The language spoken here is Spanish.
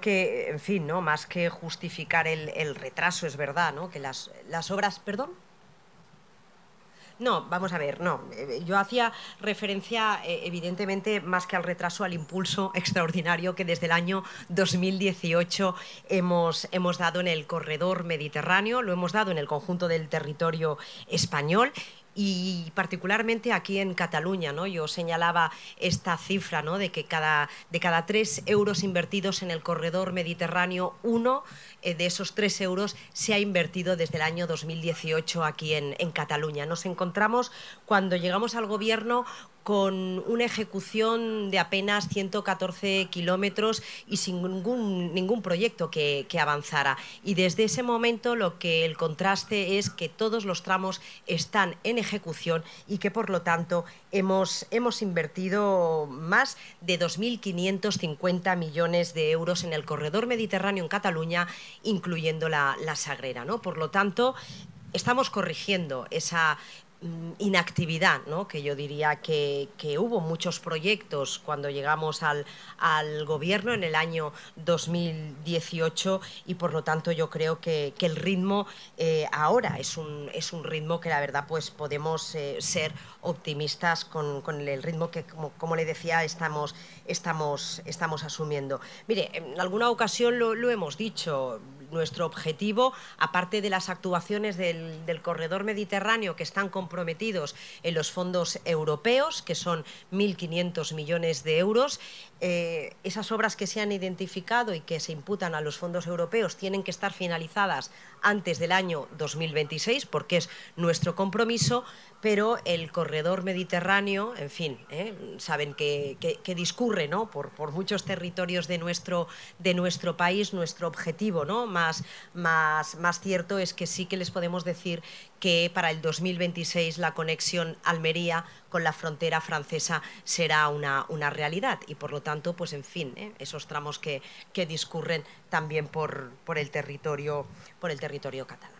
Que, en fin, ¿no? Más que justificar el, retraso, es verdad, ¿no? Que las, las obras. ¿Perdón? No, vamos a ver, no. Eh, yo hacía referencia, eh, evidentemente, más que al retraso, al impulso extraordinario que desde el año 2018 hemos, hemos dado en el corredor mediterráneo, lo hemos dado en el conjunto del territorio español y particularmente aquí en Cataluña, ¿no? Yo señalaba esta cifra, ¿no? De que cada, de cada tres euros invertidos en el corredor mediterráneo, uno eh, de esos tres euros se ha invertido desde el año 2018 aquí en, en Cataluña. Nos encontramos cuando llegamos al gobierno con una ejecución de apenas 114 kilómetros y sin ningún, ningún proyecto que, avanzara. Y desde ese momento lo que el contraste es que todos los tramos están en ejecución y que por lo tanto hemos, hemos invertido más de 2.550 millones de euros en el corredor mediterráneo en Cataluña, incluyendo la, Sagrera. ¿no? Por lo tanto, estamos corrigiendo esa, Mm, inactividad, ¿no? que yo diría que, hubo muchos proyectos cuando llegamos al, al, gobierno en el año 2018 y por lo tanto yo creo que, el ritmo eh, ahora es un, es un ritmo que la verdad pues podemos eh, ser optimistas con, el ritmo que como, le decía estamos, estamos, estamos asumiendo. Mire, en alguna ocasión lo hemos dicho, nuestro objetivo, aparte de las actuaciones del, corredor mediterráneo que están comprometidos en los fondos europeos, que son 1.500 millones de euros, eh, esas obras que se han identificado y que se imputan a los fondos europeos tienen que estar finalizadas antes del año 2026, porque es nuestro compromiso, pero el corredor mediterráneo, en fin, ¿eh? saben que, discurre ¿no? por, por muchos territorios de nuestro, de nuestro país, nuestro objetivo ¿no? más, más, más cierto es que sí que les podemos decir que para el 2026 la conexión Almería con la frontera francesa será una, realidad y por lo tanto, pues en fin, ¿eh? esos tramos que, discurren también por, por, el territorio, por el territorio catalán.